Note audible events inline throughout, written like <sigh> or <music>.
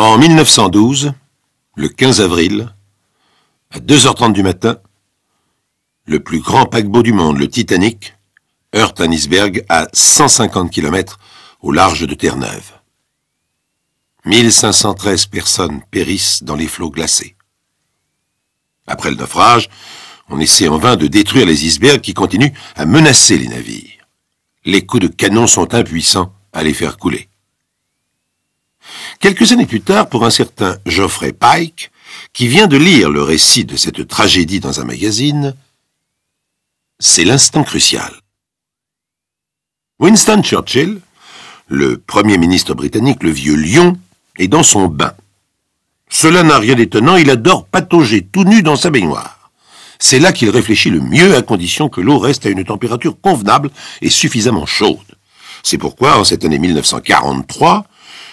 En 1912, le 15 avril, à 2h30 du matin, le plus grand paquebot du monde, le Titanic, heurte un iceberg à 150 km au large de Terre-Neuve. 1513 personnes périssent dans les flots glacés. Après le naufrage, on essaie en vain de détruire les icebergs qui continuent à menacer les navires. Les coups de canon sont impuissants à les faire couler. Quelques années plus tard, pour un certain Geoffrey Pike, qui vient de lire le récit de cette tragédie dans un magazine, c'est l'instant crucial. Winston Churchill, le Premier ministre britannique, le vieux lion, est dans son bain. Cela n'a rien d'étonnant, il adore patauger tout nu dans sa baignoire. C'est là qu'il réfléchit le mieux à condition que l'eau reste à une température convenable et suffisamment chaude. C'est pourquoi, en cette année 1943,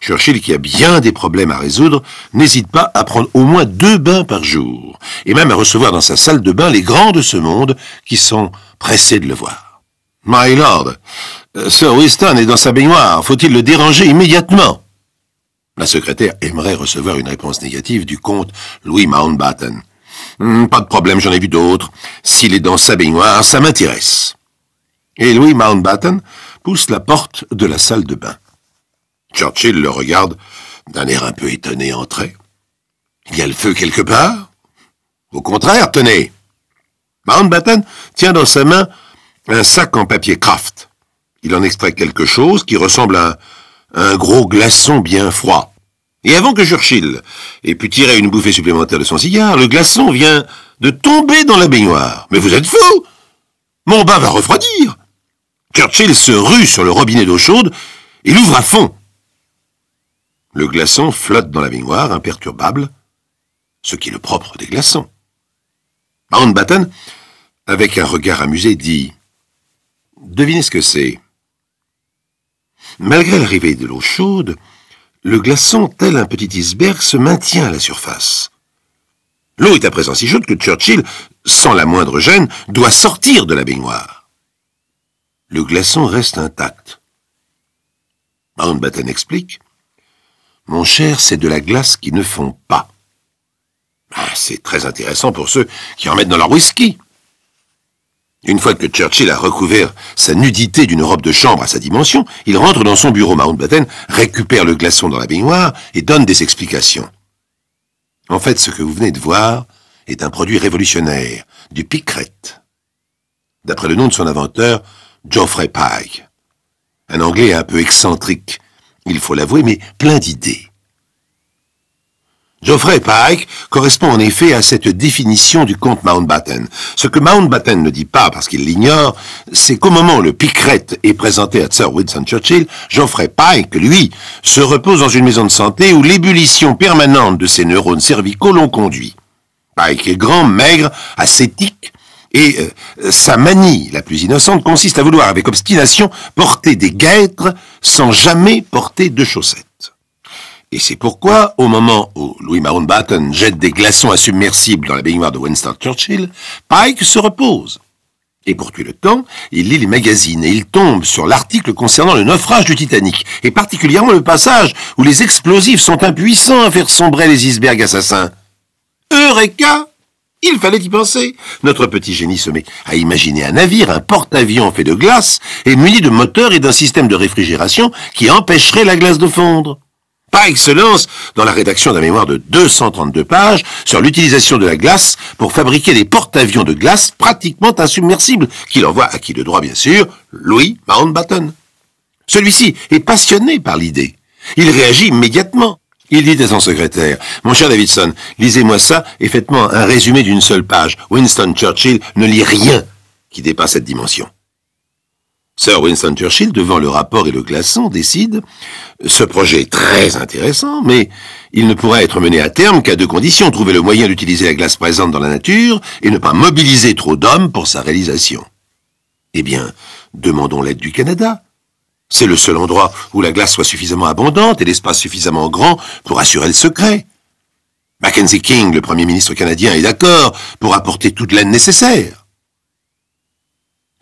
Churchill, qui a bien des problèmes à résoudre, n'hésite pas à prendre au moins deux bains par jour, et même à recevoir dans sa salle de bain les grands de ce monde qui sont pressés de le voir. My Lord, euh, Sir Winston est dans sa baignoire, faut-il le déranger immédiatement La secrétaire aimerait recevoir une réponse négative du comte Louis Mountbatten. Hmm, pas de problème, j'en ai vu d'autres. S'il est dans sa baignoire, ça m'intéresse. Et Louis Mountbatten pousse la porte de la salle de bain. Churchill le regarde d'un air un peu étonné entré. Il y a le feu quelque part Au contraire, tenez Mountbatten tient dans sa main un sac en papier Kraft. Il en extrait quelque chose qui ressemble à un, gros glaçon bien froid. Et avant que Churchill ait pu tirer une bouffée supplémentaire de son cigare, le glaçon vient de tomber dans la baignoire. Mais vous êtes fou Mon bain va refroidir Churchill se rue sur le robinet d'eau chaude, et l'ouvre à fond. Le glaçon flotte dans la baignoire, imperturbable, ce qui est le propre des glaçons. Mountbatten, avec un regard amusé, dit « Devinez ce que c'est ». Malgré l'arrivée de l'eau chaude, le glaçon, tel un petit iceberg, se maintient à la surface. L'eau est à présent si chaude que Churchill, sans la moindre gêne, doit sortir de la baignoire. Le glaçon reste intact. Mountbatten explique mon cher, c'est de la glace qui ne fond pas. Ah, c'est très intéressant pour ceux qui en mettent dans leur whisky. Une fois que Churchill a recouvert sa nudité d'une robe de chambre à sa dimension, il rentre dans son bureau Mountbatten, récupère le glaçon dans la baignoire et donne des explications. En fait, ce que vous venez de voir est un produit révolutionnaire, du picrette. D'après le nom de son inventeur, Geoffrey Pye, Un anglais un peu excentrique, il faut l'avouer, mais plein d'idées. Geoffrey Pike correspond en effet à cette définition du comte Mountbatten. Ce que Mountbatten ne dit pas parce qu'il l'ignore, c'est qu'au moment où le Picrette est présenté à Sir Winston Churchill, Geoffrey Pike, lui, se repose dans une maison de santé où l'ébullition permanente de ses neurones cervicaux l'ont conduit. Pike est grand, maigre, ascétique, et euh, sa manie la plus innocente consiste à vouloir avec obstination porter des guêtres sans jamais porter de chaussettes. Et c'est pourquoi, au moment où Louis Batten jette des glaçons à dans la baignoire de Winston Churchill, Pike se repose. Et pour tuer le temps, il lit les magazines et il tombe sur l'article concernant le naufrage du Titanic, et particulièrement le passage où les explosifs sont impuissants à faire sombrer les icebergs assassins. Eureka il fallait y penser. Notre petit génie se met à imaginer un navire, un porte-avions fait de glace et muni de moteurs et d'un système de réfrigération qui empêcherait la glace de fondre. Par excellence, dans la rédaction d'un mémoire de 232 pages sur l'utilisation de la glace pour fabriquer des porte-avions de glace pratiquement insubmersibles, qu'il envoie à qui de droit bien sûr, Louis Mountbatten. Celui-ci est passionné par l'idée. Il réagit immédiatement. Il dit à son secrétaire, Mon cher Davidson, lisez-moi ça et faites-moi un résumé d'une seule page. Winston Churchill ne lit rien qui dépasse cette dimension. Sir Winston Churchill, devant le rapport et le glaçon, décide Ce projet est très intéressant, mais il ne pourra être mené à terme qu'à deux conditions trouver le moyen d'utiliser la glace présente dans la nature et ne pas mobiliser trop d'hommes pour sa réalisation. Eh bien, demandons l'aide du Canada. C'est le seul endroit où la glace soit suffisamment abondante et l'espace suffisamment grand pour assurer le secret. Mackenzie King, le Premier ministre canadien, est d'accord pour apporter toute l'aide nécessaire.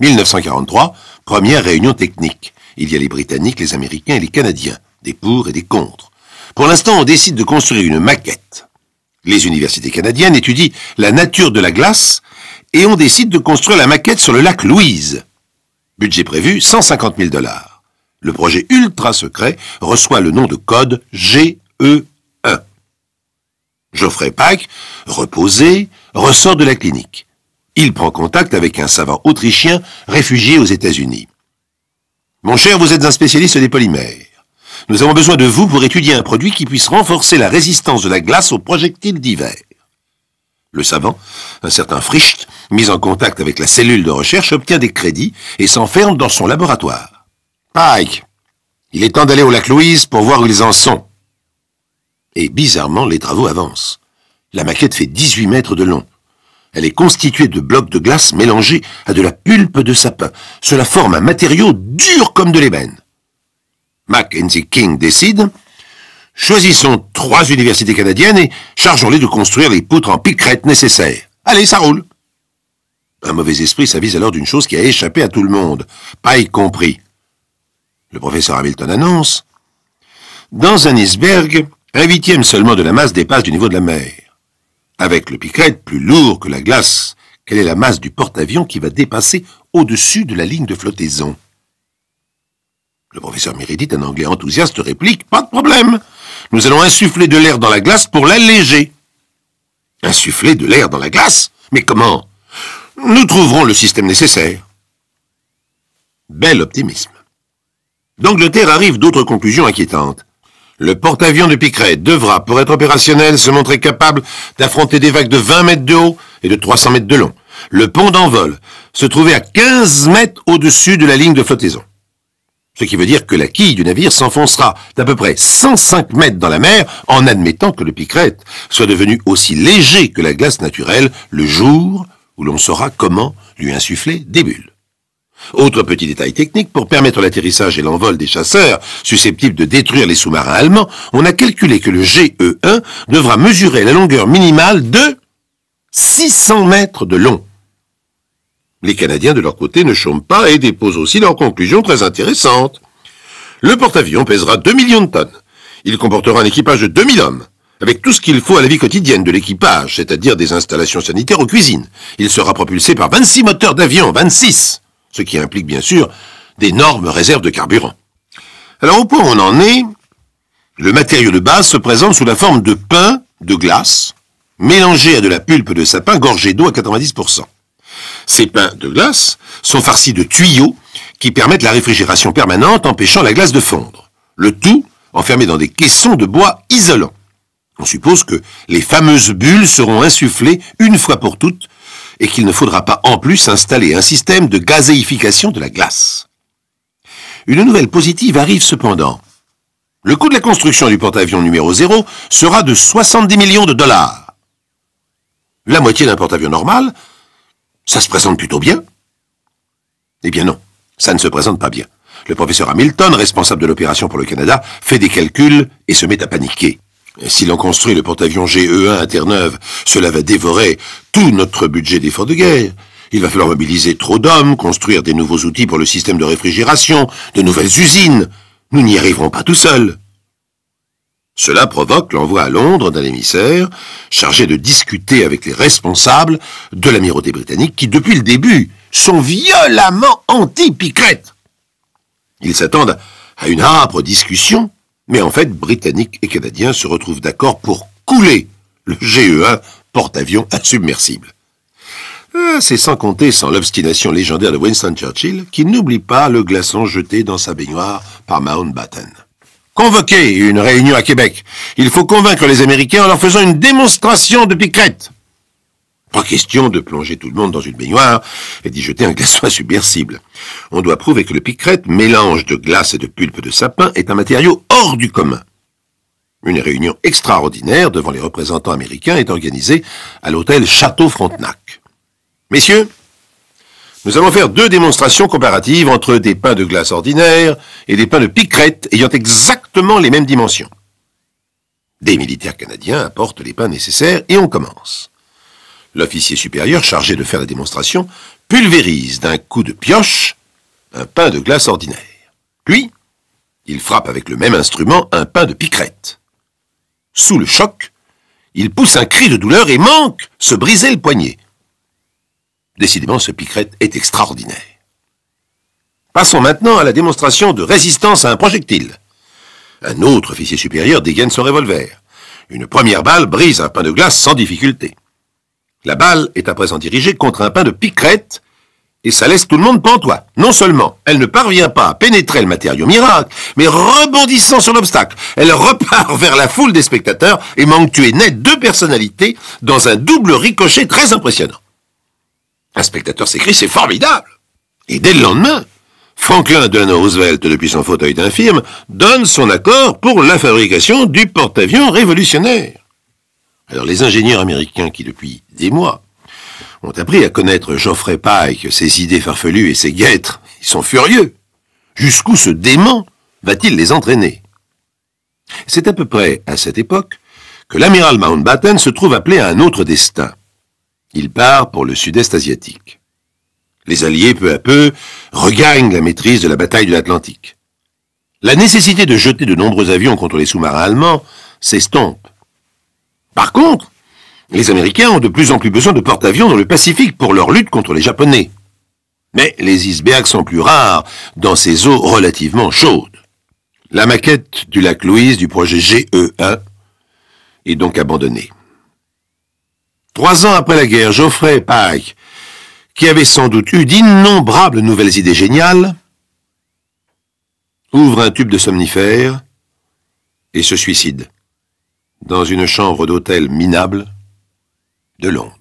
1943, première réunion technique. Il y a les Britanniques, les Américains et les Canadiens, des pour et des contre. Pour l'instant, on décide de construire une maquette. Les universités canadiennes étudient la nature de la glace et on décide de construire la maquette sur le lac Louise. Budget prévu, 150 000 dollars. Le projet ultra secret reçoit le nom de code GE1. Geoffrey Pack, reposé, ressort de la clinique. Il prend contact avec un savant autrichien réfugié aux États-Unis. Mon cher, vous êtes un spécialiste des polymères. Nous avons besoin de vous pour étudier un produit qui puisse renforcer la résistance de la glace aux projectiles d'hiver. » Le savant, un certain Fricht, mis en contact avec la cellule de recherche, obtient des crédits et s'enferme dans son laboratoire. Pike, il est temps d'aller au lac Louise pour voir où ils en sont. Et bizarrement, les travaux avancent. La maquette fait 18 mètres de long. Elle est constituée de blocs de glace mélangés à de la pulpe de sapin. Cela forme un matériau dur comme de l'ébène. Mackenzie King décide Choisissons trois universités canadiennes et chargeons-les de construire les poutres en picrette nécessaires. Allez, ça roule Un mauvais esprit s'avise alors d'une chose qui a échappé à tout le monde, Pike compris. Le professeur Hamilton annonce Dans un iceberg, un huitième seulement de la masse dépasse du niveau de la mer. Avec le piquet plus lourd que la glace, quelle est la masse du porte-avions qui va dépasser au-dessus de la ligne de flottaison Le professeur Meredith, un anglais enthousiaste, réplique Pas de problème Nous allons insuffler de l'air dans la glace pour l'alléger. Insuffler de l'air dans la glace Mais comment Nous trouverons le système nécessaire. Bel optimisme. D'Angleterre arrivent d'autres conclusions inquiétantes. Le porte-avions de Picret devra, pour être opérationnel, se montrer capable d'affronter des vagues de 20 mètres de haut et de 300 mètres de long. Le pont d'envol se trouvait à 15 mètres au-dessus de la ligne de flottaison. Ce qui veut dire que la quille du navire s'enfoncera d'à peu près 105 mètres dans la mer en admettant que le Picrette soit devenu aussi léger que la glace naturelle le jour où l'on saura comment lui insuffler des bulles. Autre petit détail technique, pour permettre l'atterrissage et l'envol des chasseurs susceptibles de détruire les sous-marins allemands, on a calculé que le GE1 devra mesurer la longueur minimale de 600 mètres de long. Les Canadiens, de leur côté, ne chôment pas et déposent aussi leurs conclusions très intéressantes. Le porte-avions pèsera 2 millions de tonnes. Il comportera un équipage de 2000 hommes, avec tout ce qu'il faut à la vie quotidienne de l'équipage, c'est-à-dire des installations sanitaires aux cuisines. Il sera propulsé par 26 moteurs d'avion, 26 ce qui implique bien sûr d'énormes réserves de carburant. Alors au point où on en est, le matériau de base se présente sous la forme de pains de glace mélangés à de la pulpe de sapin gorgée d'eau à 90%. Ces pains de glace sont farcis de tuyaux qui permettent la réfrigération permanente empêchant la glace de fondre. Le tout enfermé dans des caissons de bois isolants. On suppose que les fameuses bulles seront insufflées une fois pour toutes et qu'il ne faudra pas en plus installer un système de gazéification de la glace. Une nouvelle positive arrive cependant. Le coût de la construction du porte-avions numéro 0 sera de 70 millions de dollars. La moitié d'un porte-avions normal, ça se présente plutôt bien. Eh bien non, ça ne se présente pas bien. Le professeur Hamilton, responsable de l'opération pour le Canada, fait des calculs et se met à paniquer. Si l'on construit le porte-avions GE1 à Terre-Neuve, cela va dévorer tout notre budget d'efforts de guerre. Il va falloir mobiliser trop d'hommes, construire des nouveaux outils pour le système de réfrigération, de nouvelles usines. Nous n'y arriverons pas tout seuls. Cela provoque l'envoi à Londres d'un émissaire chargé de discuter avec les responsables de l'amirauté britannique qui, depuis le début, sont violemment anti-Picrette. Ils s'attendent à une âpre discussion mais en fait, Britanniques et Canadiens se retrouvent d'accord pour couler le GE1 porte-avions insubmersible. Ah, c'est sans compter, sans l'obstination légendaire de Winston Churchill, qui n'oublie pas le glaçon jeté dans sa baignoire par Mountbatten. Convoquez une réunion à Québec. Il faut convaincre les Américains en leur faisant une démonstration de piquette. Pas question de plonger tout le monde dans une baignoire et d'y jeter un glaçon submersible. On doit prouver que le picrette, mélange de glace et de pulpe de sapin, est un matériau hors du commun. Une réunion extraordinaire devant les représentants américains est organisée à l'hôtel Château Frontenac. Messieurs, nous allons faire deux démonstrations comparatives entre des pains de glace ordinaires et des pains de picrette ayant exactement les mêmes dimensions. Des militaires canadiens apportent les pains nécessaires et on commence. L'officier supérieur, chargé de faire la démonstration, pulvérise d'un coup de pioche un pain de glace ordinaire. Puis, il frappe avec le même instrument un pain de picrette. Sous le choc, il pousse un cri de douleur et manque se briser le poignet. Décidément, ce picrette est extraordinaire. Passons maintenant à la démonstration de résistance à un projectile. Un autre officier supérieur dégaine son revolver. Une première balle brise un pain de glace sans difficulté. La balle est à présent dirigée contre un pain de picrette et ça laisse tout le monde pantois. Non seulement elle ne parvient pas à pénétrer le matériau miracle, mais rebondissant sur l'obstacle, elle repart <laughs> vers la foule des spectateurs et manque tuer net deux personnalités dans un double ricochet très impressionnant. Un spectateur s'écrit, C'est formidable Et dès le lendemain, Franklin Delano Roosevelt, depuis son fauteuil d'infirme, donne son accord pour la fabrication du porte-avions révolutionnaire. Alors les ingénieurs américains qui depuis des mois ont appris à connaître Geoffrey Pike, ses idées farfelues et ses guêtres, ils sont furieux. Jusqu'où ce dément va-t-il les entraîner C'est à peu près à cette époque que l'amiral Mountbatten se trouve appelé à un autre destin. Il part pour le sud-est asiatique. Les Alliés, peu à peu, regagnent la maîtrise de la bataille de l'Atlantique. La nécessité de jeter de nombreux avions contre les sous-marins allemands s'estompe. Par contre, les Américains ont de plus en plus besoin de porte-avions dans le Pacifique pour leur lutte contre les Japonais. Mais les icebergs sont plus rares dans ces eaux relativement chaudes. La maquette du lac Louise du projet GE1 est donc abandonnée. Trois ans après la guerre, Geoffrey Pike, qui avait sans doute eu d'innombrables nouvelles idées géniales, ouvre un tube de somnifère et se suicide dans une chambre d'hôtel minable de Londres.